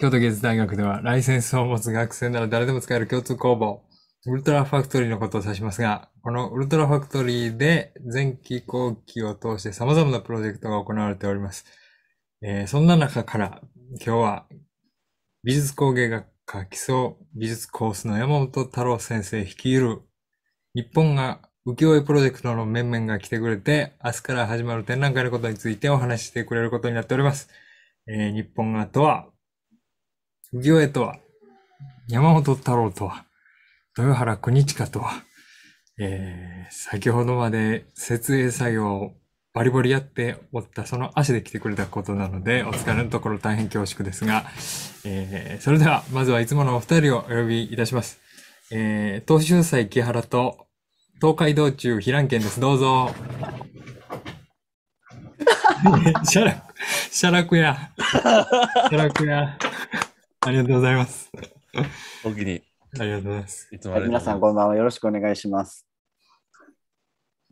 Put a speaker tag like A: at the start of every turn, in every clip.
A: 京都芸術大学では、ライセンスを持つ学生なら誰でも使える共通工房、ウルトラファクトリーのことを指しますが、このウルトラファクトリーで前期後期を通して様々なプロジェクトが行われております。えー、そんな中から、今日は美術工芸学科基礎美術コースの山本太郎先生率いる日本が浮世絵プロジェクトの面々が来てくれて、明日から始まる展覧会のことについてお話ししてくれることになっております。えー、日本画とは浮世とは、山本太郎とは、豊原国近とは、えー、先ほどまで設営作業をバリバリやっておったその足で来てくれたことなので、お疲れのところ大変恐縮ですが、えー、それでは、まずはいつものお二人をお呼びいたします。えー、東春斎木原と、東海道中平蘭県です。どうぞ。シャララク写シや。ラクや。ありがとうございます。お気に。ありがとうございます。いつも、ざい、皆さん、こ
B: んばんは。よろしくお願いします。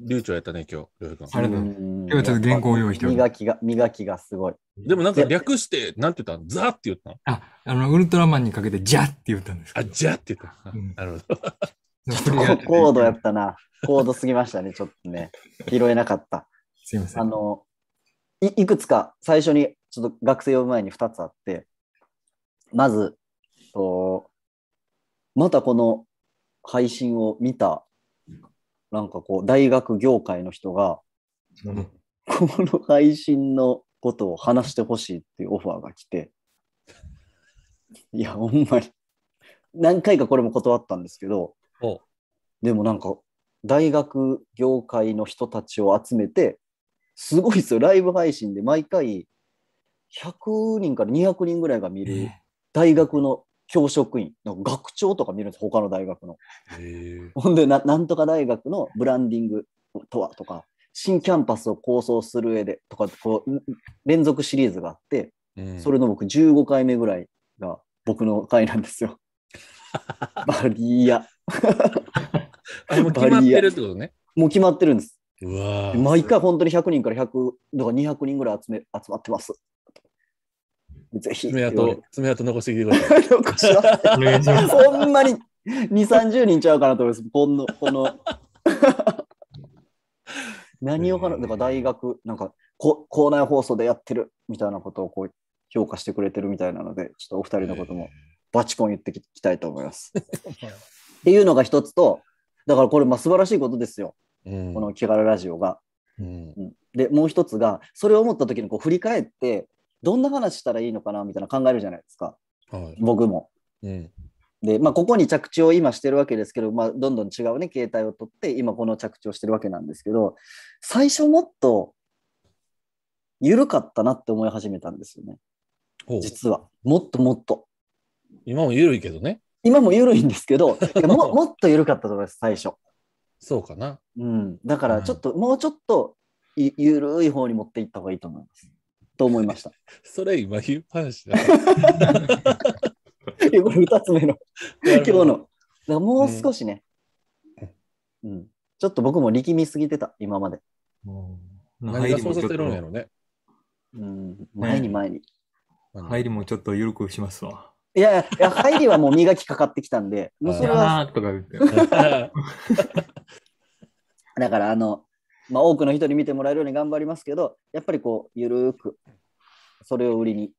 B: 流暢やったね、今日、りょうくん。ありがとうございます。今
C: 日ちょっと原稿を用意してお磨きが、磨きがすごい。でもなんか略して、なんて言ったのザって言っ
A: たのあ、あの、ウルトラマンにかけて、ジャって言ったんですあ、ジャって言った。うん、なるほど。ちょっと
B: ードやったな。コードすぎましたね、ちょっとね。拾えなかった。すいません。あの、いいくつか最初にちょっと学生呼ぶ前に2つあって、まずと、またこの配信を見た、なんかこう、大学業界の人が、うん、この配信のことを話してほしいっていうオファーが来て、いや、ほんまに、何回かこれも断ったんですけど、でもなんか、大学業界の人たちを集めて、すごいですよ、ライブ配信で毎回100人から200人ぐらいが見る大学の教職員の学長とか見るんです他の大学の。ほんでななんとか大学のブランディングとはとか新キャンパスを構想する上でとかこう連続シリーズがあって、うん、それの僕15回目ぐらいが僕の回なんですよ。バリア。もう決まってるってことね。もう決まってるんです。毎回本当に100人から100だから200人ぐらい集め集まってますっぜひ。爪痕、爪痕残してきてください。残しほんまに2、30人ちゃうかなと思います。この、この。何を話、だか大学、なんかこ、校内放送でやってるみたいなことをこう評価してくれてるみたいなので、ちょっとお二人のこともバチコン言ってきたいと思います。っていうのが一つと、だからこれ、まあ素晴らしいことですよ。うん、この気軽ラジオが。うん、でもう一つがそれを思った時にこう振り返ってどんな話したらいいのかなみたいな考えるじゃないですか、はい、僕も。うんでまあ、ここに着地を今してるわけですけど、まあ、どんどん違うね携帯を取って今この着地をしてるわけなんですけど最初もっと緩かったなって思い始めたんですよね実はもっともっと今も緩いけどね今も緩いんですけども もっと緩かったと思います最初そうかな、うん、だからちょっと、うん、もうちょっとゆるい方に持っていった方がいいと思いますと思いました。
C: それ今言う話だ。こ
B: れ2つ目の、今日の。だもう少しね、うん、うん、ちょっと僕も力みすぎてた、今まで。
A: 何がそうさせるんやろ
B: ね。うん、前に前に。
A: 入りもちょっと緩くしますわ。
B: いやいや、入りはもう磨きかかってきたんで、もうそれは。だから、あの、まあ、多くの人に見てもらえるように頑張りますけど、やっぱりこう、ゆるく、それを売りに、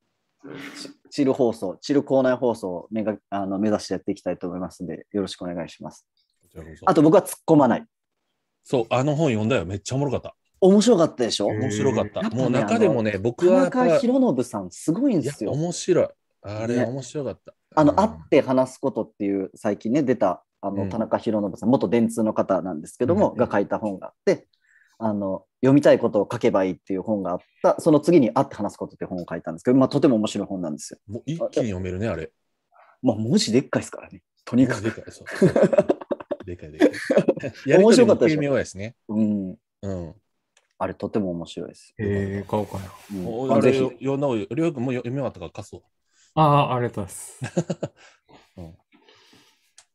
B: チル放送、チル校内放送を目があの目指してやっていきたいと思いますので、よろしくお願いします。あと僕は突っ込まない。そう、あの本読んだよ。めっちゃおもろかった。面白かったで
C: しょ面白かった。もう中でもね、僕は。田中宏
B: 信さん、すごいんですよ。面白い。あれ、ね、面白かった。あの、うん、会って話すことっていう、最近ね、出た、あの、田中宏信さん、うん、元電通の方なんですけども、うん、が書いた本があって、あの読みたいことを書けばいいっていう本があった、その次に会って話すことって本を書いたんですけど、まあ、とても面白い本なんですよ。もう一気に読めるね、あれ。まあ、文字でっかいですからね。とにかく。でかい、そう。
C: でかい、でかい。面白かったですね。
B: うん。うん。あれ、とても面白いです。
A: えー、買おうかな。うん、あれ、
C: よ、なお、りょうくんも読み終わったから貸そう。
A: ああ、ありがとうございます。
B: うん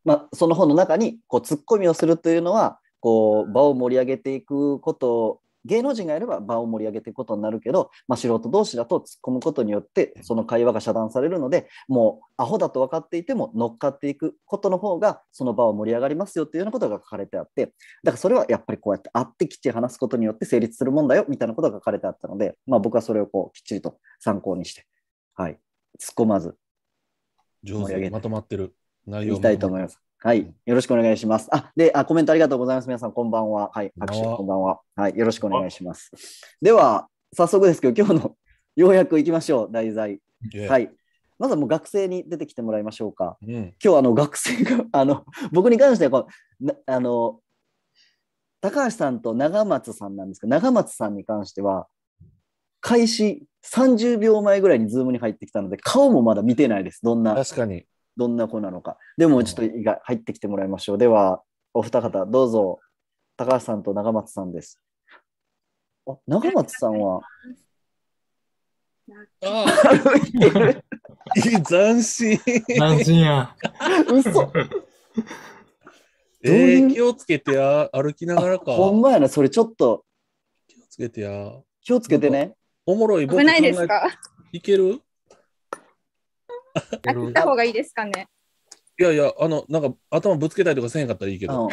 B: まあ、その本の中にこう突っ込みをするというのはこう場を盛り上げていくこと芸能人がやれば場を盛り上げていくことになるけど、まあ、素人同士だと突っ込むことによってその会話が遮断されるのでもうアホだと分かっていても乗っかっていくことの方がその場を盛り上がりますよっていうようなことが書かれてあってだからそれはやっぱりこうやって会ってきっちり話すことによって成立するもんだよみたいなことが書かれてあったので、まあ、僕はそれをこうきっちりと参考にして、はい、突っ込まず上手にまとまってる内容をいたいと思います。はい。よろしくお願いします。あ、で、あ、コメントありがとうございます。皆さん、こんばんは。はい。拍手、こんばんは。はい。よろしくお願いします。では、早速ですけど、今日の ようやくいきましょう、題材。はい。まずはもう学生に出てきてもらいましょうか。うん、今日あの学生が あの僕に関してはこうあの高橋さんと長松さんなんですけど長松さんに関しては開始30秒前ぐらいにズームに入ってきたので顔もまだ見てないですどんな確かにどんな子なのか。でもちょっと意外入ってきてもらいましょう。では、お二方、どうぞ、高橋さんと長松さんです。あ、長松さんは。あ あ斬新。斬新や。嘘。えー、気をつけてや、
C: 歩きながらか。ほん
B: まやな、それちょっと。気をつけてや。
C: 気をつけてね。おもろい僕危ないですかいける
D: 飽った方がいいですかね。
C: いやいや、あの、なんか頭ぶつけたりとかせんかったらいいけ
B: ど。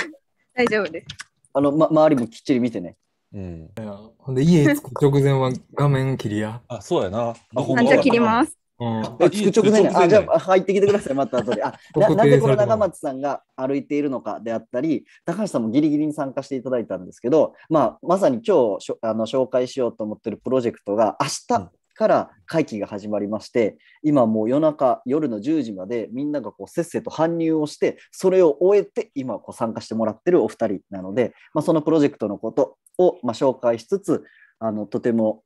B: 大丈夫です。あの、ま、周りもきっちり見てね。うん。
A: ほんで、家着く直前は画面切りや。あ、そうやな。あ、ほんまじゃあ切ります。うん。え着く直前に、あ、じゃ
B: あ入ってきてください、また後で。あ、
A: な特定なれてこの長
B: 松さんが歩いているのかであったり、高橋さんもギリギリに参加していただいたんですけど、まあ、まさに今日しょあの紹介しようと思ってるプロジェクトが、明日、から会期が始まりまして今もう夜中夜の10時までみんながこうせっせと搬入をしてそれを終えて今こう参加してもらってるお二人なので、まあ、そのプロジェクトのことをま紹介しつつあのとても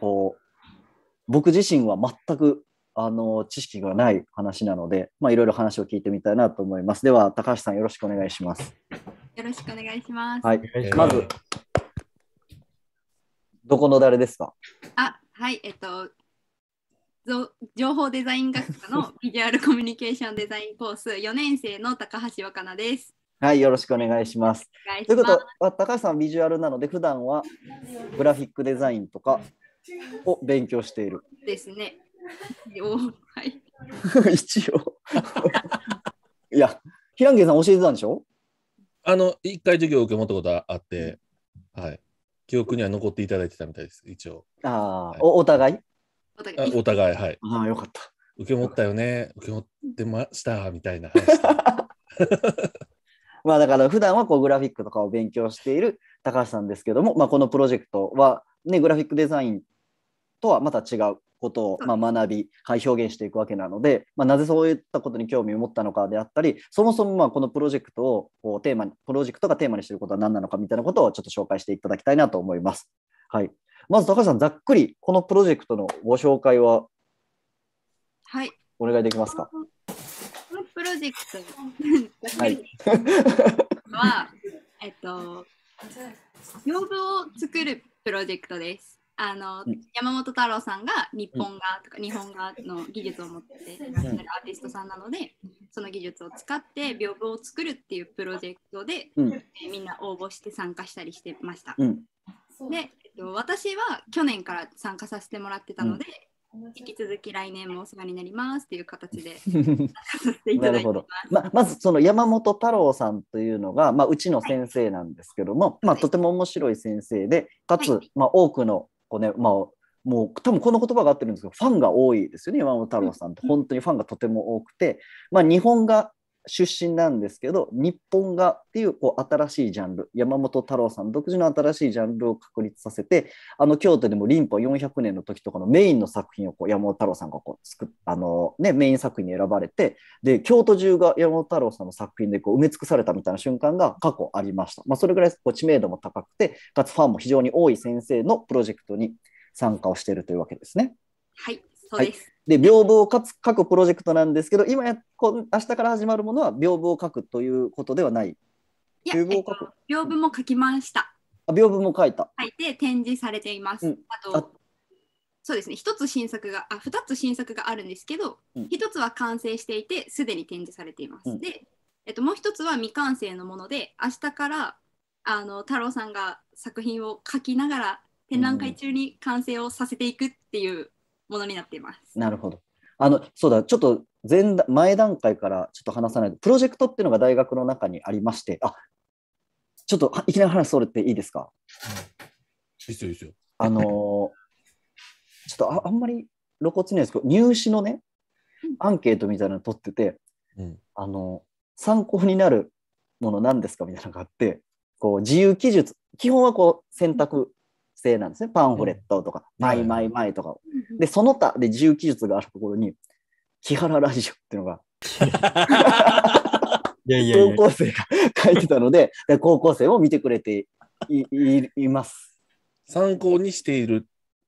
B: こう僕自身は全くあの知識がない話なので、まあ、いろいろ話を聞いてみたいなと思います。では高橋さんよろしくお願いします。
E: よろしくお願いします。はい、
B: まずどこの誰ですか。
E: あ、はい、えっと、情報デザイン学科の ビジュアルコミュニケーションデザインコース4年生の高橋若菜です。
B: はい、よろしくお願いします。ますということは、高橋さんはビジュアルなので、普段はグラフィックデザインとかを勉強している。
E: ですね。はい、
B: 一応。いや、平池さん教えてたんでしょ
C: あの、一回授業を受け持ったことあって、はい。記憶には残っていただいてたみたいです、一応。ああ、おお互いお互い、はい。ああ、よかった。受け持ったよね、受け持ってましたみたいな話。
B: まあだから普段はこうグラフィックとかを勉強している高橋さんですけども、まあ、このプロジェクトは、ね、グラフィックデザインとはまた違うことを、まあ、学び、はい、表現していくわけなので、まあ、なぜそういったことに興味を持ったのかであったりそもそもまあこのプロジェクトをこうテーマにプロジェクトがテーマにしていることは何なのかみたいなことをちょっと紹介していただきたいなと思います。はい、まず高橋さんざっくりこのプロジェクトのご紹介ははいお願いできますか
E: このプロジェクトはい、は、えっと、屏風を作るプロジェクトです。あの、うん、山本太郎さんが日本画とか日本画の技術を持っていらっしゃるアーティストさんなので、その技術を使って屏風を作るっていうプロジェクトで、うん、みんな応募して参加したりしてました。うん、で、えっと、私は去年から参加させてもらってたので、引き続き来年もお世話になりますっていう形でなるほど、まま
B: ずその山本太郎さんというのが、まあ、うちの先生なんですけども、はい、まあ、とても面白い先生でかつ、はい、まあ、多くのこうね、まあ、もう多分この言葉が合ってるんですけどファンが多いですよね山本太郎さんって本当にファンがとても多くて、まあ、日本が出身なんですけど日本画っていうこう新しいジャンル山本太郎さん独自の新しいジャンルを確立させてあの京都でも林保400年の時とかのメインの作品をこう山本太郎さんがこう作あの、ね、メイン作品に選ばれてで京都中が山本太郎さんの作品でこう埋め尽くされたみたいな瞬間が過去ありました、まあ、それぐらいこう知名度も高くてかつファンも非常に多い先生のプロジェクトに参加をしているというわけですね。
E: はいそうです。
B: はいで屏風を書くプロジェクトなんですけど今やこ明日から始まるものは屏風を書くということではない屏風を書く、えっと、
E: 屏風も書きました
B: あ屏風も書いた
E: 書いて展示されています、うん、あとそうですね一つ新作があ二つ新作があるんですけど一、うん、つは完成していてすでに展示されています、うん、で、えっと、もう一つは未完成のもので明日からあの太郎さんが作品を書きながら展覧会中に完成をさせていくっていうものになっています。
B: なるほど。あのそうだちょっと前前段階からちょっと話さないとプロジェクトっていうのが大学の中にありましてあちょっといきなり話それていいですか、いいですよいいですよ。あのちょっとああんまり露骨にですけど入試のねアンケートみたいなの取ってて、うん、あの参考になるもの何ですかみたいなのがあってこう自由記述基本はこう選択制なんですね。パンフレットとか、マイマイマイとか。で、その他で自由記述があるところに、木原ラジオっていうのが
D: いやいや高校生
B: が書いてたので、で高校生も見てくれて います。参考にし
C: ている。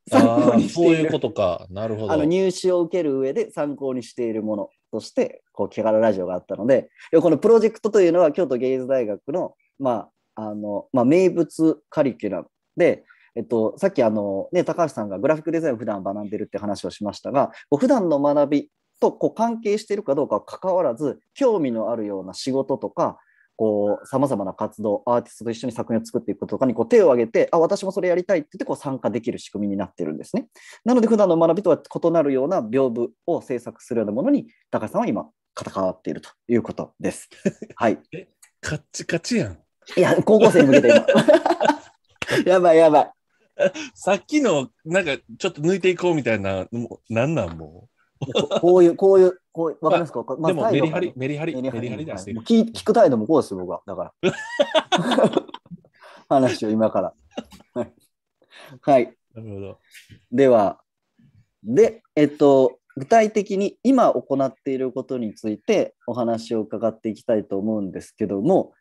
C: 参考にそういうことか。なるほど。あの入
B: 試を受ける上で参考にしているものとして、こう、木原ララジオがあったので、このプロジェクトというのは、京都芸術大学の、まあ、あの、まあ、名物カリキュラムで、えっと、さっきあの、ね、高橋さんがグラフィックデザインを普段学んでるって話をしましたが、こう普段の学びとこう関係しているかどうかかかわらず、興味のあるような仕事とか、さまざまな活動、アーティストと一緒に作品を作っていくこととかにこう手を挙げて、あ、私もそれやりたいって言ってこう参加できる仕組みになってるんですね。なので、普段の学びとは異なるような屏風を制作するようなものに、高橋さんは今、戦っているということです。はい、え、カッチカチやん。い
D: や、高校生に向けて
B: 今。やばいやばい。さっ
C: きの、なんか、ちょっと抜いていこうみたいな、もなんなんもう。
B: こういう、こういう、こう、わかりますか、まあ、でもメリハリ、メリハリ、メリハリリはい、聞。く態度もこうですよ、僕は。だから。話を今から。はい。はい。なるほど。では、で、えっと、具体的に今行っていることについてお話を伺っていきたいと思うんですけども、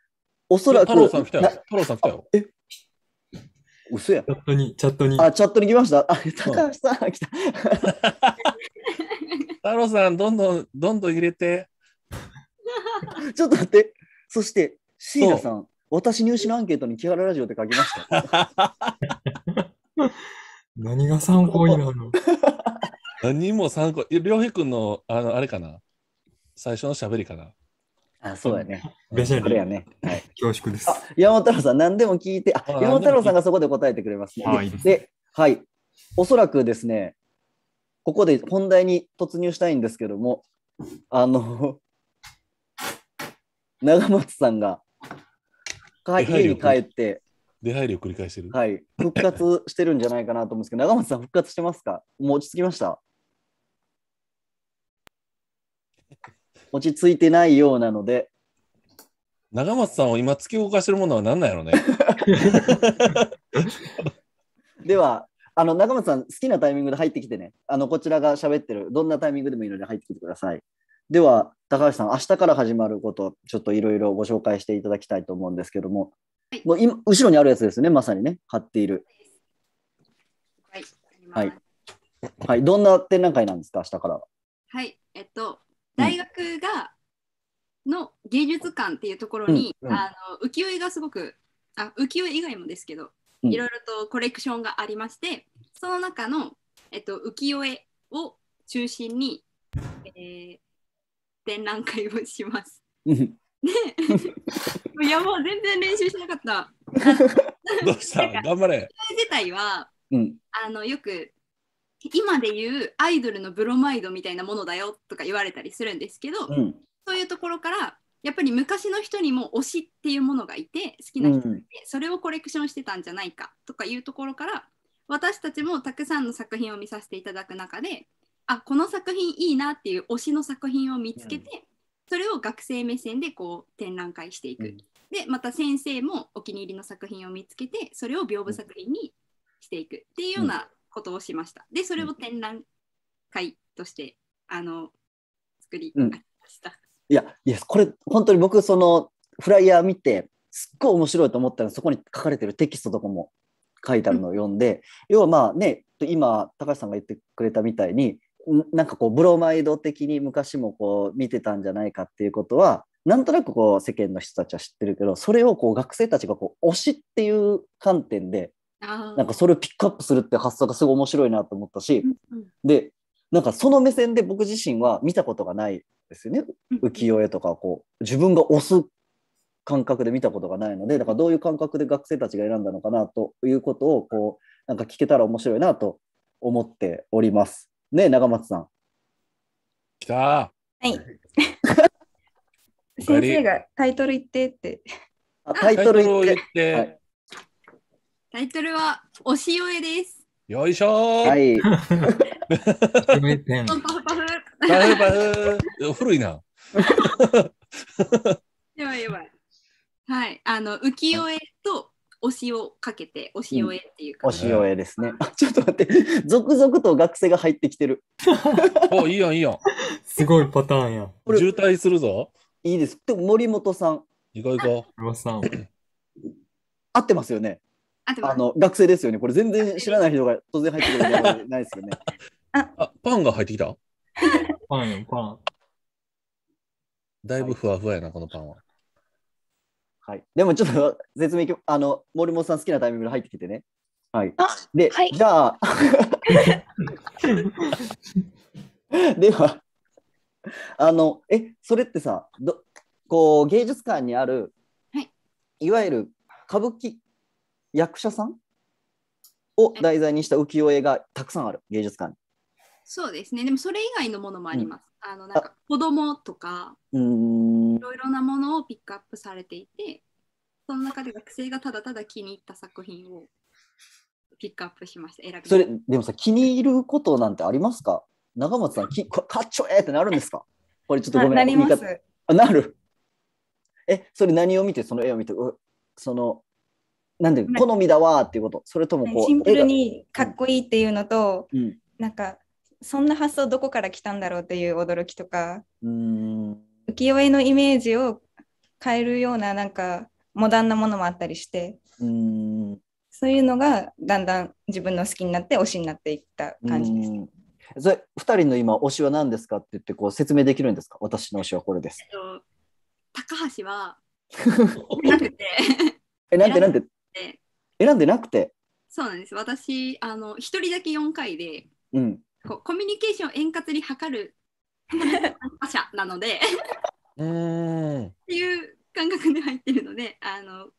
C: おそらく。太郎さん来たよ。太郎さん
B: 来たよ。え嘘や。チャットに、チャットに。あ、チャットに来ました。あ、高
D: 橋さん、来た。
C: 太郎さん、どんど
B: ん、どんどん入れて。ちょっと待って。そして、
D: 椎名
A: さん、
B: 私入試のアンケートに木原ラジオって書きました。何が参考になるの
C: 何も参考、良平君の、あの、あれかな最初のしゃべりかなあ、そうやね。ベシャリ。れやね。は
B: い、恐縮です。山本太郎さん、何でも聞いて、あ、山本太郎さんがそこで答えてくれますね。でで、はい。おそらくですね、ここで本題に突入したいんですけども、あの、長松さんが家に帰って、
C: 出入りを繰り返してる。は
B: い。復活してるんじゃないかなと思うんですけど、長松さん復活してますかもう落ち着きました落ち着いてないようなので。
C: 長松さんを今突き動かしてるものは何なんやろうね。
B: では、あの長松さん、好きなタイミングで入ってきてね、あのこちらが喋ってる、どんなタイミングでもいいので入ってきてください。では、高橋さん、明日から始まること、ちょっといろいろご紹介していただきたいと思うんですけども、はい、もう今後ろにあるやつですね、まさにね、貼っている。はい、はい、はい、どんな展覧会なんですか、明日からは。
E: はい、えっと、大学が、の芸術館っていうところに、うんうん、あの浮世絵がすごくあ浮世絵以外もですけど、いろいろとコレクションがありましてその中の、えっと、浮世絵を中心に、えー、展覧会をします。ね いやもう全然練習しなかった。
C: どうした頑張れ。
E: 自体は、うん、あのよく今で言うアイドルのブロマイドみたいなものだよとか言われたりするんですけど、うん、そういうところからやっぱり昔の人にも推しっていうものがいて好きな人がいて、それをコレクションしてたんじゃないかとかいうところから私たちもたくさんの作品を見させていただく中であこの作品いいなっていう推しの作品を見つけて、うん、それを学生目線でこう展覧会していく、うん、でまた先生もお気に入りの作品を見つけてそれを屏風作品にしていくっていうようなことをしました。で、それを展覧会として、あの、作りま
B: した。うん、いや、いや、これ、本当に僕、その、フライヤー見て、すっごい面白いと思ったら、そこに書かれてるテキストとかも書いてあるのを読んで、うん、要はまあね、今、高橋さんが言ってくれたみたいに、なんかこう、ブロマイド的に昔もこう、見てたんじゃないかっていうことは、なんとなくこう世間の人たちは知ってるけどそれをこう学生たちがこう推しっていう観点でなんかそれをピックアップするって発想がすごい面白いなと思ったし、うんうん、でなんかその目線で僕自身は見たことがないですよね、浮世絵とかこう自分が押す感覚で見たことがないのでだからどういう感覚で学生たちが選んだのかなということをこうなんか聞けたら面白いなと思っております。ね長松さん。きたはい。
F: 先生がタイトル言ってって。
C: あタイトル言って。
E: タイトルは、おしおえです。
C: よいしょはい。古いな。や
E: ばいやばい。はい。あの、浮世絵と、おしをかけて、おしおえっていうか、うん。おしおえ
B: ですね。ちょっと待って、続々と学生が入ってきてる。お、いいやいいやすごいパターンや。渋滞するぞ。いいです。でも森本さん。意外か。森本さん。合ってますよね。あの学生ですよね。これ全然知らない人が当然入ってくるわけないですよね。あ、パンが入ってき
C: たパンよ、パン。
B: だいぶふわふわやな、このパンは。はい。でもちょっと説明、あの、森本さん好きなタイミングで入ってきてね。はい。で、はい、じゃあ、では、あの、え、それってさ、どこう芸術館にある、はい、いわゆる歌舞伎役者さんを題材にした浮世絵がたくさんある芸術館に。
E: そうですねでもそれ以外のものもあります。うん、あのなんか子供とかいろいろなものをピックアップされていてその中で学生がただただ気に入った作品をピックアップしました。選びそれ
B: でもさ気に入ることなんてありますか長松さん きかっちょえってなるんですかこれちょっとごめんななりますあなるえそれ何を見てその絵を見てそのなんで好みだわっていうことそれともこうシンプル
F: にかっこいいっていうのと、うん、なんかそんな発想どこから来たんだろうっていう驚きとか
D: 浮
F: 世絵のイメージを変えるようななんかモダンなものもあったりして
B: うん
F: そういうのがだんだん自分の好きになって推しになっていった感
B: じです。それ2人の今推しは何ですかって言ってこう説明できるんですか私の推しはこれです。えっ
F: と、高橋は な
B: くて えなんてなんてて選んでなくて
E: そうなんです私あの1人だけ4回で、うん、こコミュニケーションを円滑に図る他 者なので
D: えー、っ
E: ていう感覚で入ってるのであの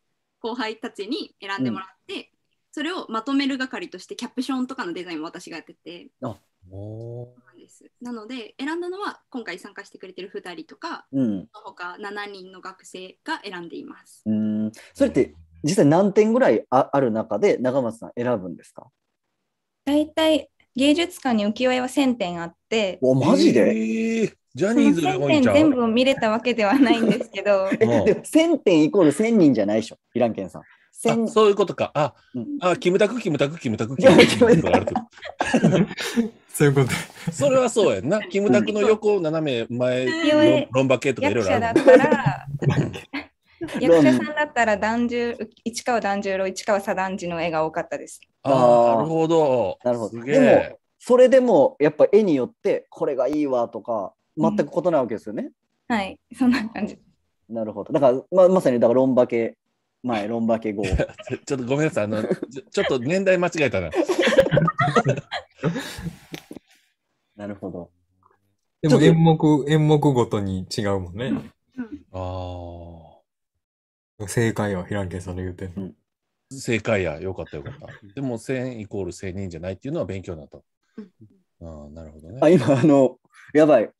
E: 後輩たちに選んでもらって、うん、それをまとめる係としてキャプションとかのデザインも私がやっててあなんですなので選んだのは今回参加してくれてる2人とか、うん、その他7人の学生が選んでいますうん
B: それって実際何点ぐらいあある中で長松さん選ぶんですか
F: 大体芸術館に浮世絵は1000点あっておマ
B: ジで、えー、ジ
C: ャニーズ1000点全
F: 部見れたわけではないんですけど1000
B: 点イコール1000人じ
C: ゃないでしょイランケンさんそういうことか。あ、うん、あ、キムタク、キムタク、キムタク、キムタク。そういうこと。それはそうやんな。キムタクの横、斜め前、ロンバ系とかいろいろあ
F: る。役者さんだったら團十市川團十郎市川左團次の絵が多かったです。ああなる
B: ほど。なるほど。でもそれでもやっぱ絵によってこれがいいわとか全く異なるわけですよね。
F: うん、はいそんな感じ。
B: なるほど。だからままさにだからロンバケ前ンバケ後。ちょっ
C: とごめんなさいあの ちょっと年代間違えたな。
B: なるほど。
A: でも演目演目ごとに違うもんね。ああ。正解は、平家さんの言うてん正解や、よかったよかった。でも、1000イコール1000人じゃ
C: な
B: いっていうのは勉強になった。あなるほどね。あ、今、あの、やばい。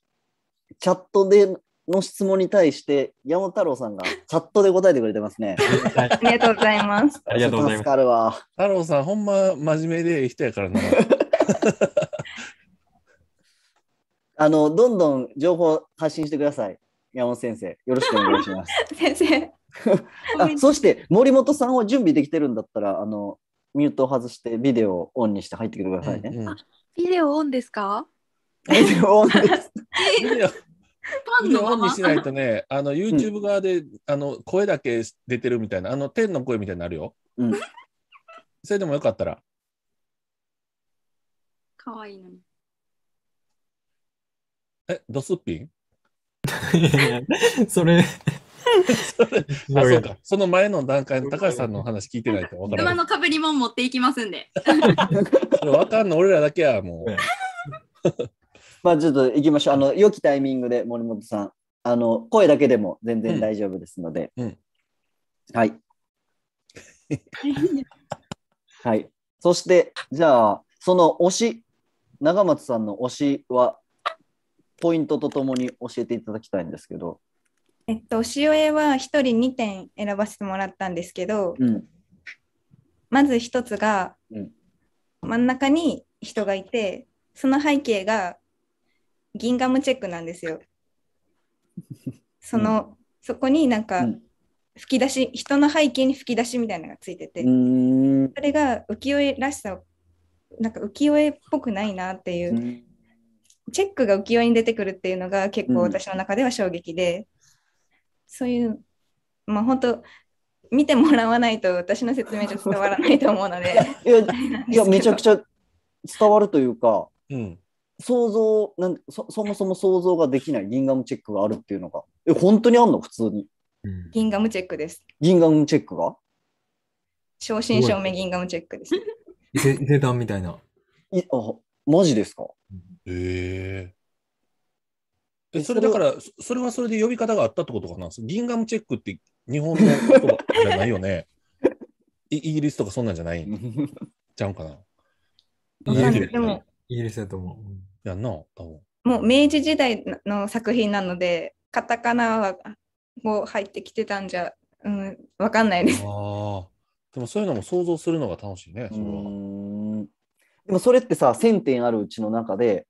B: チャットでの質問に対して、山太郎さんがチャットで答えてくれてますね。
F: ありがとうございます。ありがとうございます。
C: 助わ。太郎さん、ほんま真面目で人やから
B: な。あの、どんどん情報発信してください。山本先生、よろしくお願いします。
F: 先生。
B: そして森本さんを準備できてるんだったらあのミュートを外してビデオをオンにして入ってきてくださいね。うんうん、
D: ビデオオンですかビデオオンです。ビデオオンにしないと
C: ね、あの YouTube 側で、うん、あの声だけ出てるみたいな、あの天の声みたいになるよ。うん、それでもよかったら。
E: かわいいのに。
C: え、ドスッピン それそ
A: そうか
C: その前の段階の高橋さんの話聞いてないと分からない。車
E: のかぶりも持っていきますんで。
C: 分
B: かんの俺らだけはもう。まあちょっと行きましょう。あの良きタイミングで森本さん、あの声だけでも全然大丈夫ですので。うんうん、はい。はい。そしてじゃあその推し長松さんの推しはポイントとともに教えていただきたいんですけど。
F: えっと、潮江は1人2点選ばせてもらったんですけど、うん、まず1つが、真ん中に人がいてその背景がギンガムチェックなんですよ。その、うん、そこになんか、吹き出し人の背景に吹き出しみたいなのがついててそれが浮世絵らしさなんか浮世絵っぽくないなっていう、チェックが浮世絵に出てくるっていうのが結構私の中では衝撃で、そういう、まあ本当、見てもらわないと私の説明じゃ伝わらないと思うので いや いやめちゃくち
B: ゃ伝わるというか、うん、想像なんそそもそも想像ができないギンガムチェックがあるっていうのがえ本当にあんの普通に、
F: うん、ギンガムチェックです
B: ギンガム
A: チェックが
F: 正真正銘ギンガムチェックです
A: 伊勢丹みたいないあマジですかへええそれだから、
C: それはそれで呼び方があったってことかな。ギンガムチェックって日本の言葉じゃないよね。イギリスとかそんなんじゃないちゃうかな。
A: でもイギリスだと思う。やんな、多分。
F: もう明治時代の作品なので、カタカナはもう入ってきてたんじゃ、うん、わかんないです。
B: あでもそういうのも想像するのが楽しいね、それは。でもそれってさ、1000点あるうちの中で、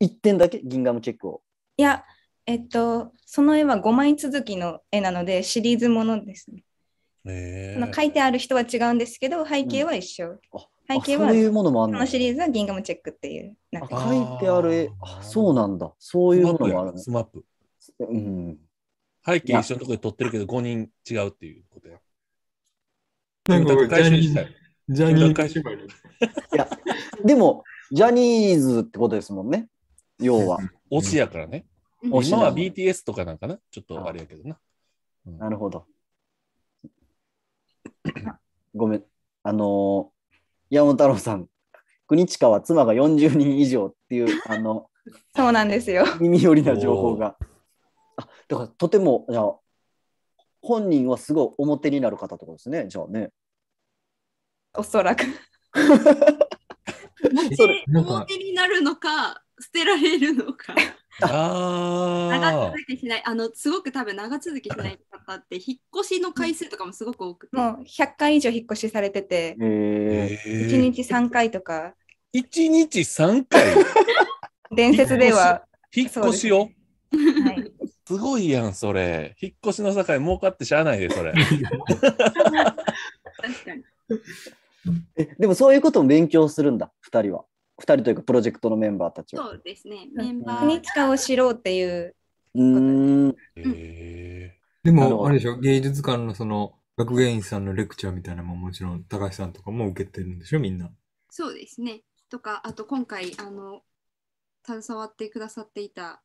B: 1点だけギンガムチェックを
F: いや、えっと、その絵は5枚続きの絵なので、シリーズものですね。えー、書いてある人は違うんですけど、背景は一緒。うん、背景は、そういうものもあるのこのシリーズはギンガムチェックっていう。書いて
B: ある絵、あそうなんだ。そういうものもある、ね、スマップ。うん、背景一
C: 緒のところで撮ってるけど、5人違うって
B: いうことや。
A: なんか回収
B: したい。ジャニーズ。いや、でも、ジャニーズってことですもんね。要は。推しやからね。推
C: しは BTS とかなんかなちょっとあれやけどな。
B: なるほど。ごめん。あのー、山本太郎さん、国近は妻が40人以上っていう、あの、
F: そうなんですよ。耳寄りな情
B: 報が。あだからとても、じゃ本人はすごい表になる方とかですね、じゃあね。
F: おそらく。
E: 表になるのか、捨てられるのか
B: 長
E: 続きしないあのすごく多分長続きしない方って引っ越しの回数とかもすごく
F: 多くて、うん、もう100回以上引っ越しされてて、
D: え1
F: 日3回とか
C: 1日3回
F: 伝説では引っ越しを、はい、
C: すごいやんそれ引っ越しの境儲かってしゃあないでそれ 確か
B: にえでもそういうことも勉強するんだ2人は2人というかプロジェクトのメンバーたちは。
E: そうですね、メンバーに使を知ろうっていう
A: でも、あれでしょ、芸術館のその学芸員さんのレクチャーみたいなももちろん、高橋さんとかも受けてるんでしょ、みんな。
E: そうですね。とか、あと今回、あの、携わってくださっていた、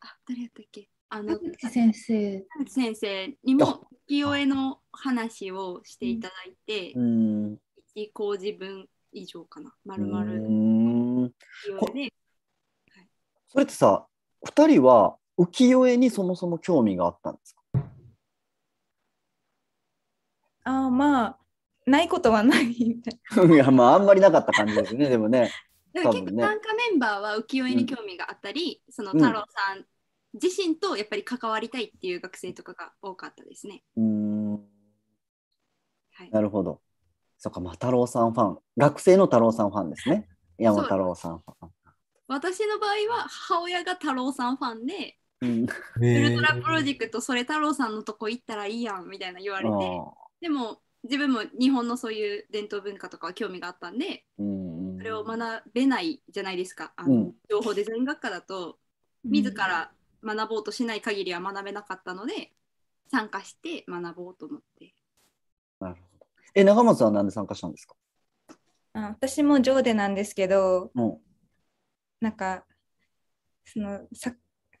E: あ、誰やったっけあの、先生。先生にも、浮世絵の話をしていただいて、
D: 1
E: 工事分以上かな、まるまる。ん。ね、
B: それってさ、2人は浮世絵にそもそも興味があったんですか
F: あまあ、ないことはないみた
B: いな。や、まあ、あんまりなかった感じですね、でもね。だか結構、短
F: 歌メンバーは浮世絵に興味があったり、うん、その太郎さん
E: 自身とやっぱり関わりたいっていう学生とかが多かったですね。
B: うん、はい、なるほど。そっか、まあ、太郎さんファン、学生の太郎さんファンですね。山太郎さんファン。
E: 私の場合は母親が太郎さんファンで、
D: うん、ウルトラプ
E: ロジェクトそれ太郎さんのとこ行ったらいいやんみたいな言われてでも自分も日本のそういう伝統文化とか興味があったんで、
D: うん、
E: それを学べないじゃないですかあの、うん、情報デザイン学科だと自ら学ぼうとしない限りは学べなかったので参加して学ぼうと思って
B: なるほどえ長松は何で参加したんですか
F: あ私も上下なんですけど、うん、なんかそのさ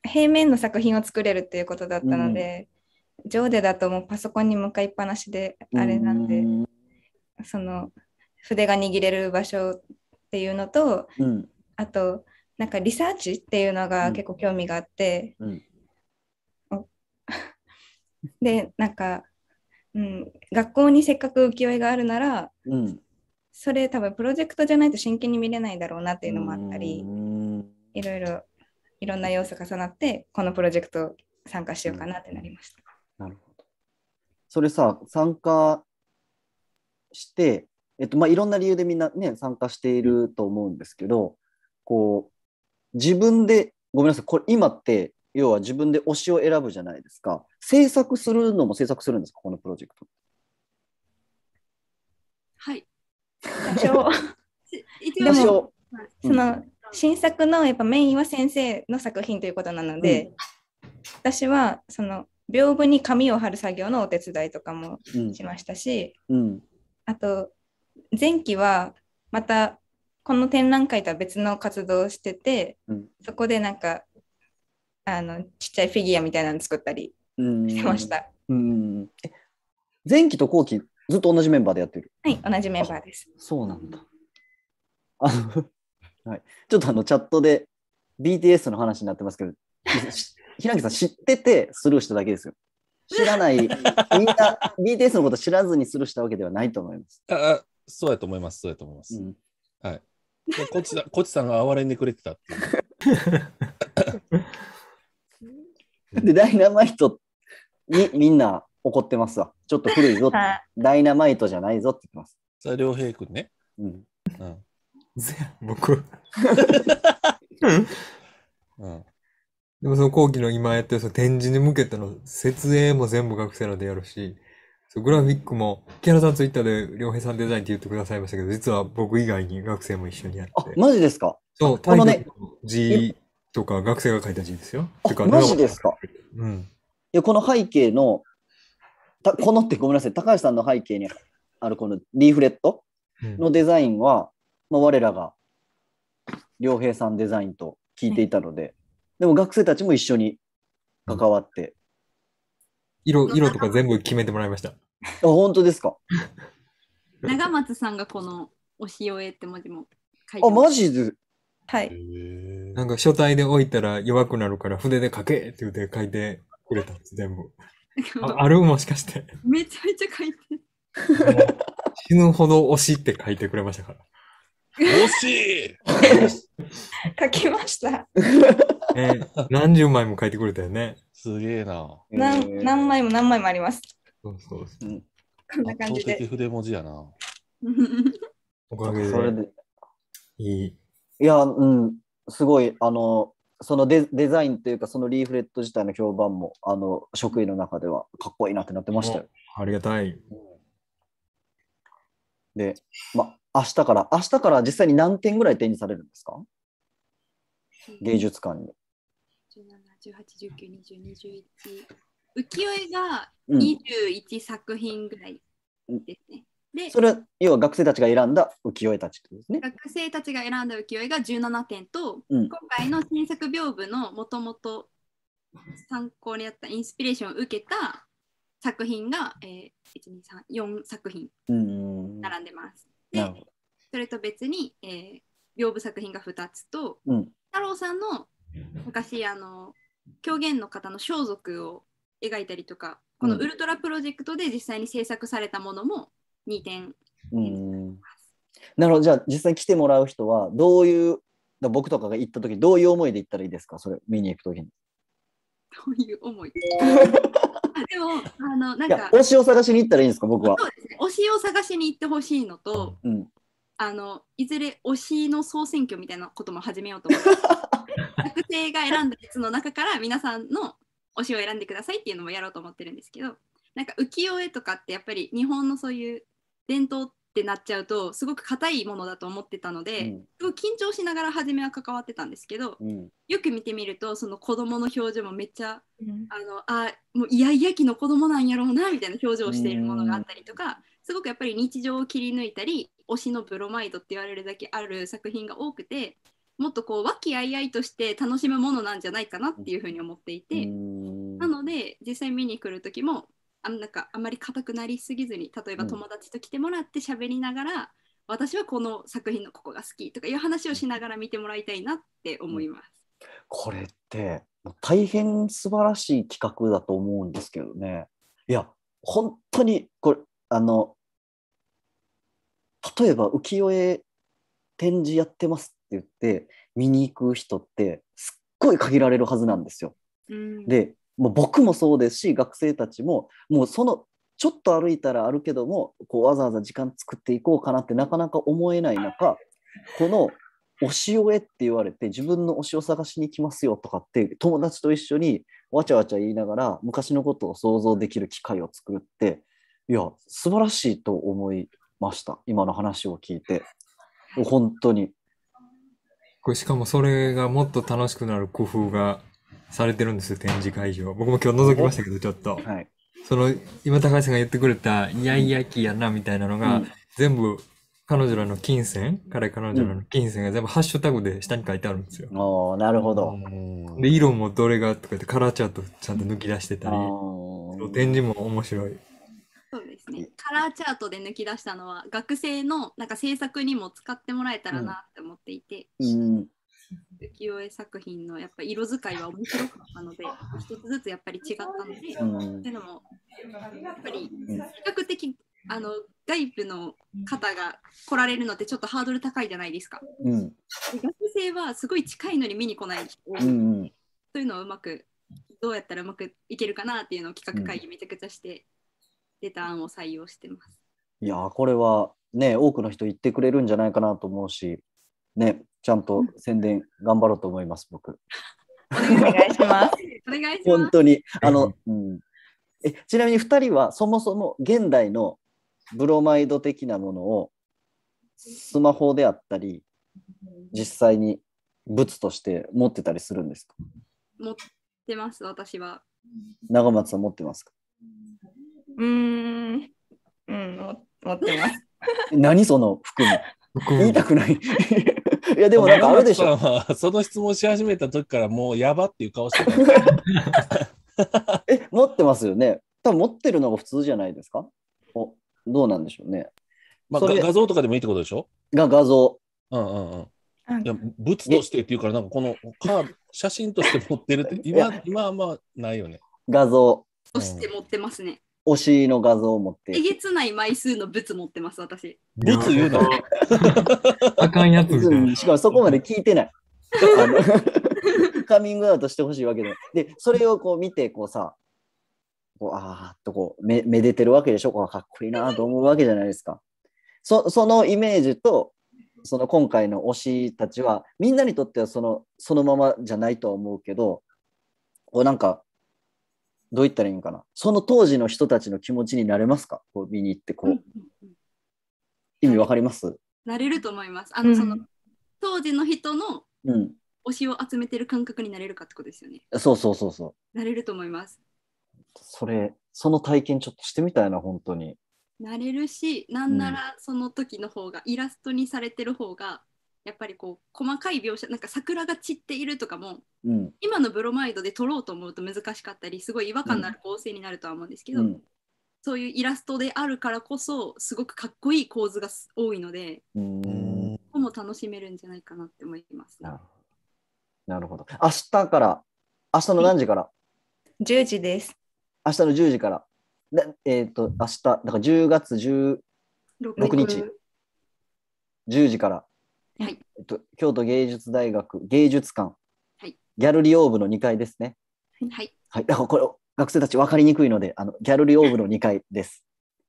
F: 平面の作品を作れるっていうことだったので、うん、上下だともうパソコンに向かいっぱなしであれなんで、うん、その筆が握れる場所っていうのと、うん、あとなんかリサーチっていうのが結構興味があって、でなんか、うん、学校にせっかく浮世絵があるなら、それ多分プロジェクトじゃないと真剣に見れないだろうなっていうのもあったり、いろいろいろんな要素重なって、このプロジェクト参加しようかなってなりました。
B: なるほど。それさ、参加して、えっとまあ、いろんな理由でみんな、ね、参加していると思うんですけど、こう自分で、ごめんなさい、これ今って要は自分で推しを選ぶじゃないですか。制作するのも制作するんですか、このプロジェクト。
D: はい、でも、その
F: 新作のやっぱメインは先生の作品ということなので、うん、私はその屏風に紙を貼る作業のお手伝いとかもしましたし、うん、あと前期はまたこの展覧会とは別の活動をしてて、うん、そこでなんかあのちっちゃいフィギュアみたいなの作ったり
B: してました。前期と後期ずっと同じメンバーでやってる。
F: はい、同じメンバーです。
B: そうなんだ。あの、はい。ちょっとあの、チャットで BTS の話になってますけど、平木さん知っててスルーしただけですよ。知らない、みんな BTS のこと知らずにスルーしたわけではないと思います。
C: ああ、そうやと思います、そうやと思います。うん、はい。こちこちさんが哀れんでくれてたって
B: いう。で、ダイナマイトにみんな怒ってますわ。ちょっと古いぞ ダイナマイトじゃないぞって言ってます。
C: さあ、良平君ね。うん。うん。僕 うん。
A: でもその後期の今やってるその展示に向けての設営も全部学生らでやるし、そグラフィックも、木原さんツイッターで良平さんデザインって言ってくださいましたけど、実は僕以外に学生も一緒にやって。あ、マジですかそう、このね、字とか学生が書いた字ですよ。あ、マジ
B: ですかうん。いや、この背景のたこのってごめんなさい、高橋さんの背景にあるこのリーフレットのデザインは、うん、まあ、我らが良平さんデザインと聞いていたので、でも学生たちも一緒に
A: 関わって。色、色とか全部決めてもらいました。あ、本当ですか。
E: 長松さんがこのおしおえって文字も書いてあ、マジではい。
A: なんか書体で置いたら弱くなるから筆で書けって言って書いてくれたんです、全部。あるもしかして。
E: めちゃめちゃ書いて
A: 死ぬほど惜しって書いてくれましたから。
D: 惜しい書きました。
A: えー、何十枚も書いてくれたよね。すげえな。何
F: 何枚も何枚もあります。
A: そうそうそう。
F: こんな感じで。
B: 筆文字やな。
A: おかげで。それで。いい。い
B: や、うん、すごい、あの、そのデデザインというか、そのリーフレット自体の評判も、あの職員の中ではかっこいいなってなってましたよ。
A: ありがたい。
B: で、ま、明日から、明日から実際に何点ぐらい展示されるんですか芸術館に。
E: 17,18,19,20,21浮世絵が21作品ぐらいですね。うんでそれは
B: 要は学生たちが選んだ浮世絵たちで
E: すね。学生たちが選んだ浮世絵が17点と、うん、今回の新作屏風のもともと参考になったインスピレーションを受けた作品が、えー、4作品
A: 並んでます。で
E: それと別に、えー、屏風作品が2つと、うん、太郎さんの昔あの狂言の方の装束を描いたりとかこのウルトラプロジェクトで実際に制作されたものも2点
B: なるほどじゃあ実際に来てもらう人はどういう僕とかが行った時どういう思いで行ったらいいですかそれ見に行く時に。
E: どういう思いでもあのなんか推し
B: を探しに行ったらいいんですか僕はそ
E: うです、ね。推しを探しに行ってほしいのと、うん、あのいずれ推しの総選挙みたいなことも始めようと思って学生 が選んだやつの中から皆さんの推しを選んでくださいっていうのもやろうと思ってるんですけどなんか浮世絵とかってやっぱり日本のそういう伝統ってなっちゃうとすごく硬いものだと思ってたので、うん、すごい緊張しながら初めは関わってたんですけど、うん、よく見てみるとその子供の表情もめっちゃ、うん、あのあもうイヤイヤ期の子供なんやろうなみたいな表情をしているものがあったりとか、すごくやっぱり日常を切り抜いたり推しのブロマイドって言われるだけある作品が多くてもっとこう和気あいあいとして楽しむものなんじゃないかなっていうふうに思っていて、
D: な
E: ので実際見に来る時もあなんかあまり硬くなりすぎずに例えば友達と来てもらって喋りながら、うん、私はこの作品のここが好きとかいう話をしながら見てもらいたいなって思います。
B: うん、これって大変素晴らしい企画だと思うんですけどね。いや本当にこれあの例えば浮世絵展示やってますって言って見に行く人ってすっごい限られるはずなんですよ。うん、でもう僕もそうですし学生たちももうそのちょっと歩いたらあるけどもこうわざわざ時間作っていこうかなってなかなか思えない中この推しをえって言われて自分の推しを探しに来ますよとかって友達と一緒にわちゃわちゃ言いながら昔のことを想像できる機会を作っていや素晴らしいと思いました今の話を聞いて本当に
A: これしかもそれがもっと楽しくなる工夫がされてるんですよ、展示会場。僕も今日覗きましたけど、ちょっと。はい。その、今高橋さんが言ってくれた、いやいやきやな、みたいなのが、うん、全部、彼女らの金銭、彼彼女らの金銭が全部ハッシュタグで下に書いてあるんですよ。おなるほど。で、色もどれがとかってカラーチャートちゃんと抜き出してたり、展示も面白い。
D: そうですね。カ
E: ラーチャートで抜き出したのは、学生のなんか制作にも使ってもらえたらなって思っていて。うん、うん浮世絵作品のやっぱ色使いは面白かったので一つずつやっぱり違ったので、うん、もやっぱり比較的あの外部の方が来られるのってちょっとハードル高いじゃないですか。うん、学生はすごい近いのに見に来ない人、うんうん、というのをうまくどうやったらうまくいけるかなっていうのを企画会議めちゃくちゃして、出た案を採用してます。
B: いやこれはね多くの人言ってくれるんじゃないかなと思うしねちゃんと宣伝頑張ろうと思います、僕。お願
D: いします。お願いします。本当
B: に。あの、うん、えちなみに2人はそもそも現代のブロマイド的なものをスマホであったり、実際に物として持ってたりするんですか
E: 持ってます、私は。
B: 長松さん持ってますか
D: うん、
E: うん、持ってます。
B: 何その含む。言いたくない。いや、でもなんかあれでしょ。
C: その質問し始めた時からもうやばっていう顔して
B: た。え、持ってますよね。多分持ってるのが普通じゃないですかおどうなんでしょうね。まあ、画
C: 像とかでもいいってことでしょが画像。うん
B: うんう
E: ん。
C: いや物としてっていうから、なんかこのカード、写真として持ってるって、今、今はあんま
B: ないよね。画像。
E: として持ってますね。
B: 推しの画像を持って
C: えげ
E: つない枚数の物持ってます、私。
B: 物言うの あかんやつしかもそこまで聞いてない。カミングアウトしてほしいわけで。で、それをこう見て、こうさ、こうあーっとこうめ、めでてるわけでしょ。うかっこいいなと思うわけじゃないですか。そそのイメージと、その今回の推したちは、みんなにとってはそのそのままじゃないと思うけど、こうなんか、どう言ったらいいんかな。その当時の人たちの気持ちになれますかこう見に行ってこう。意味わかります
E: なれると思います。あの、うん、その当時の人の推しを集めてる感覚になれるかってことですよね。
B: そうそうそうそ
E: う。なれると思います。
B: それ、その体験ちょっとしてみたいな、本当に。
E: なれるし、なんならその時の方が、うん、イラストにされてる方が、やっぱりこう細かい描写なんか桜が散っているとかも、うん、今のブロマイドで撮ろうと思うと難しかったりすごい違和感のある構成になるとは思うんですけど、うん、そういうイラストであるからこそすごくかっこいい構図が多いのでこも楽しめるんじゃないかな
F: って思います、ね、
B: なるほど明日から明日の何時から ?10 時です。明日の10時から。えっ、ー、と、明日、だから10月16日、10時からはい、えっと、京都芸術大学芸術館、はい、ギャルリオーブの2階ですね。はい。はい、だからこれ、学生たち分かりにくいので、あのギャルリオーブの2階です。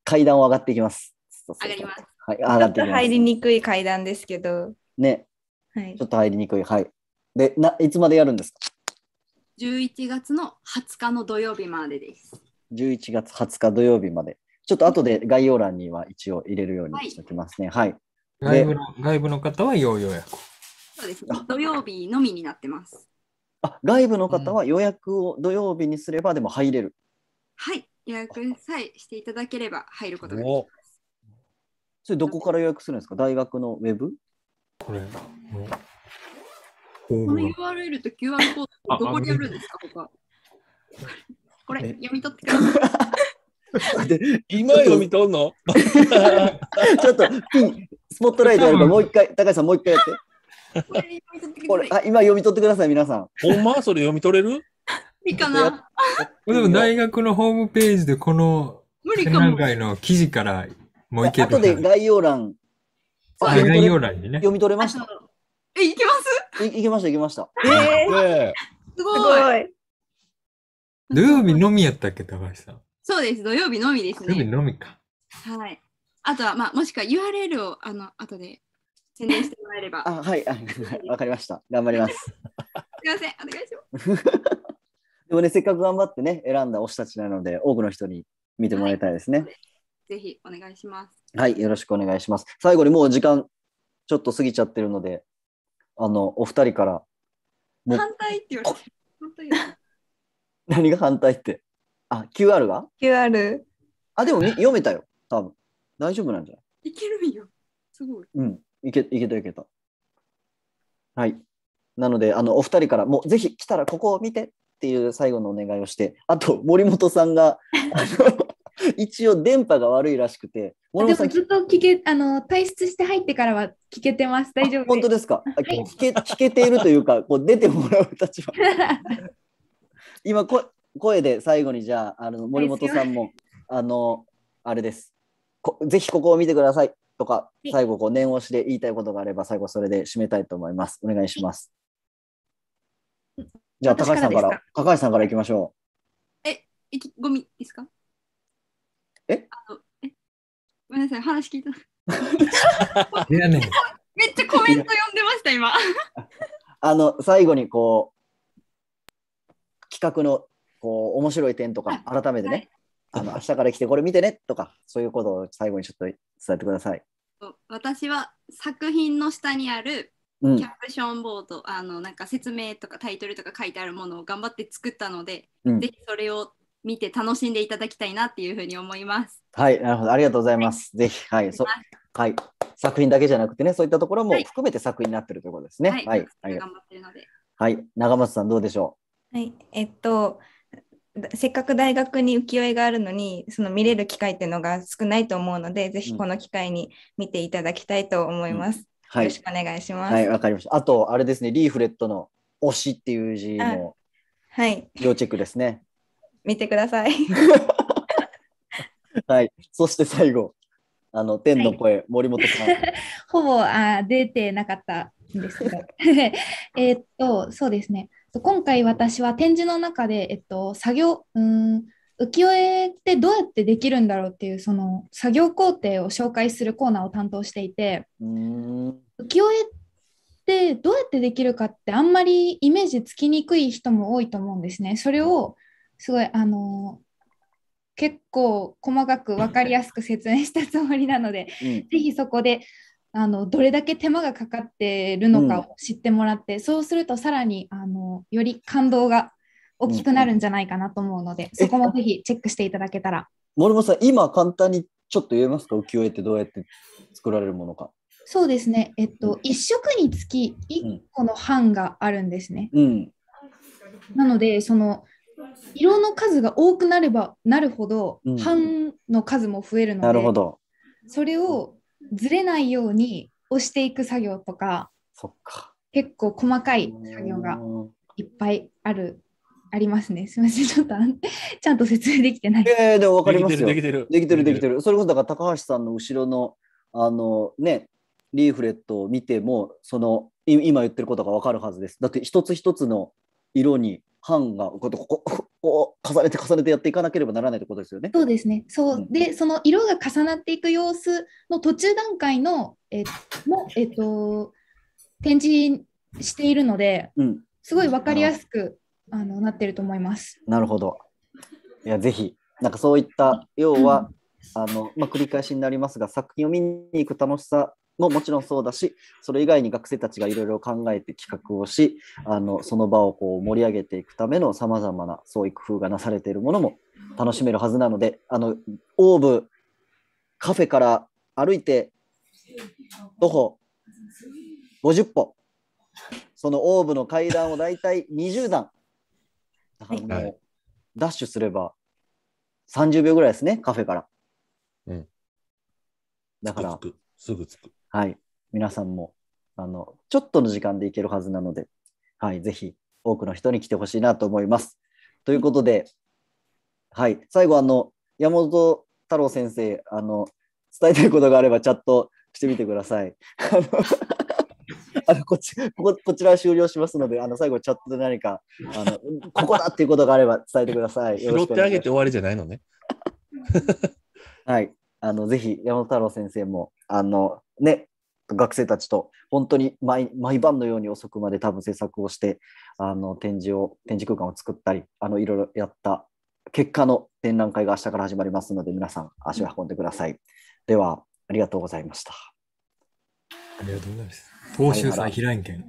B: 階段を上がっていきます。上がります。はい、上がって入り
F: にくい階段ですけど。ね。はい。
E: ち
B: ょっと入りにくい。はい。で、な、いつまでやるんですか。
F: 11月の
E: 20日の土曜日までです。
B: 11月20日土曜日まで。ちょっと後で概要欄には一応入れるようにしておきますね。はい、はい
A: 外部の外部の方は要予約。
E: そうですね。土曜日のみになってます。
B: あ、外部の方は予約を土曜日にすればでも入れる。
E: はい、予約さえしていただければ入ることがで
B: きます。それどこから予約するんですか大学のウェブこれ。こ
C: の
E: URL と QR コードどこにあるんですか他 これ
D: 読み取ってください。今読み
B: 取るの ちょっとスポットライトやるから、もう一回、高橋さん、もう一回やって。これ、あ今読み取ってください、皆さん。
A: ほんまそれ読み取れる
E: いいか
B: な
A: でも大学のホームページでこの無理かも。の記事からもういけるか後で
B: 概要欄。あ概要欄にね。読み取れました。え、いけますいいけました、いけました。
A: えーえ
E: すごい。
A: 土曜日のみやったっけ、高橋さん。
E: そうです。土曜日のみです土曜
A: 日ね。のみか。
E: はい。あとは、まあ、もしくは URL をあの後で宣伝してもらえれば。
B: あはい、わかりました。頑張ります。すい
E: ません、お願いします。
B: でもね、せっかく頑張ってね、選んだ推したちなので、多くの人に見てもらいたいですね。はい、
E: ぜひお願いします。
B: はい、よろしくお願いします。最後にもう時間ちょっと過ぎちゃってるので、あの、お二人から。反
D: 対って言われてる。
B: 何が反対って。あ、QR が
D: ?QR。
B: あ、でも読めたよ、多分。大丈夫なんじゃな
D: いいけるんよ。すごい。
B: うん、いけいけたいけた。はい。なので、あのお二人から、もうぜひ来たらここを見てっていう最後のお願いをして、あと森本さんが、一応電波が悪いらしくて、森本さんず
D: っと聞けあの退出して入ってからは聞けてます、大丈夫本当ですか、はい、聞け聞けていると
B: いうか、こう出てもらう立場。今こ、声で最後にじゃあ、あの森本さんも、あの、あれです。ぜひここを見てくださいとか、最後、こう、念押しで言いたいことがあれば、最後、それで締めたいと思います。お願いします。じゃあ、高橋さんから、高橋さんからいきましょ
E: う。え、いきゴミですかえあのえごめんなさい、話聞いた。いやね、めっちゃコメント読んでました、今。
B: あの、最後に、こう、企画のこう面白い点とか改めてね、あの明日から来てこれ見てねとかそういうことを最後にちょっと伝えてください。
E: 私は作品の下にあるキャプションボード、うん、あのなんか説明とかタイトルとか書いてあるものを頑張って作ったので、うん、ぜひそれを見て楽しんでいただきたいなっていうふうに思います。
B: はい、なるほど、ありがとうございます。はい、ぜひ、はい、そはい、作品だけじゃなくてね、そういったところも含めて作品になってるということですね。はい、はい、はい、頑張ってるので。はい、長松さんどうでしょ
F: う。はい、えっと、せっかく大学に浮世絵があるのにその見れる機会っていうのが少ないと思うのでぜひこの機会に見ていただきたいと思います。うんはい、よろしくお願いします。はい、わかりまし
B: た。あと、あれですね、リーフレットの推しっていう字も、はい、要チェックですね。
F: 見てください。
B: はい、そして最後、あの天の声、はい、森本さん。
D: ほぼあ出てなかったんですけど、えっと、そうですね。今回私は展示の中で、えっと、作業うん浮世絵ってどうやってできるんだろうっていうその作業工程を紹介するコーナーを担当していて浮世絵ってどうやってできるかってあんまりイメージつきにくい人も多いと思うんですね。それをすごいあの結構細かく分かりやすく説明したつもりなので、うん、ぜひそこであのどれだけ手間がかかってるのかを知ってもらって、うん、そうするとさらにあのより感動が大きくなるんじゃないかなと思うので、うん、そこもぜひチェックしていただけたら。
B: 森本さん、今簡単にちょっと言えますか浮世絵ってどうやって作られるものか。
D: そうですね、えっと、うん、1色につき1個の版があるんですね。うん、なのでその色の数が多くなればなるほど版の数も増えるので、なるほどそれをずれないように押していく作業とかそっか結構細かい作業がいっぱいあるありますね。すみません、ちょっとちゃんと説明できてない。えー、でも
B: 分かりますよ。できてる、できてる、できてる。それこそだから高橋さんの後ろのあのね、リーフレットを見ても、その今言ってることが分かるはずです。だって一つ一つの色に班がこうこうこう重ねて重ねてやっていかなければならないってことですよね。
D: そうですね。そう、うん、でその色が重なっていく様子の途中段階のえもえっと展示しているので、うん、すごいわかりやすくあのなってると思います。
B: なるほど。いやぜひなんかそういった要は、うん、あのまあ、繰り返しになりますが作品を見に行く楽しさももちろんそうだし、それ以外に学生たちがいろいろ考えて企画をし、あのその場をこう盛り上げていくためのさまざまな創意工夫がなされているものも楽しめるはずなので、あのオーブカフェから歩いて徒歩50歩、そのオーブの階段をだいたい20段、だからもうダッシュすれば30秒ぐらいですね、カフェから。うん、だから。つくつくすぐ着く。はい。皆さんも、あの、ちょっとの時間で行けるはずなので、はい。ぜひ、多くの人に来てほしいなと思います。ということで、はい。最後、あの、山本太郎先生、あの、伝えたいことがあればチャットしてみてください。あのこっちここちら終了しますので、あの最後、チャットで何かあの、ここだっていうことがあれば伝えてください。拾ってあげて終わりじゃないのね。はいあの。ぜひ、山本太郎先生もあのね学生たちと本当に毎晩のように遅くまで多分制作をしてあの展示を展示空間を作ったりあのいろいろやった結果の展覧会が明日から始まりますので皆さん足を運んでください。ではありがとうございました。
A: ありがとうございます。東秀さん、平井県。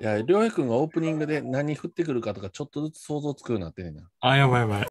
D: いや、りょうえくんがオープニングで何振ってくるかとか、ちょっとずつ想像つくようになってねな。
A: あ、やばいやばい。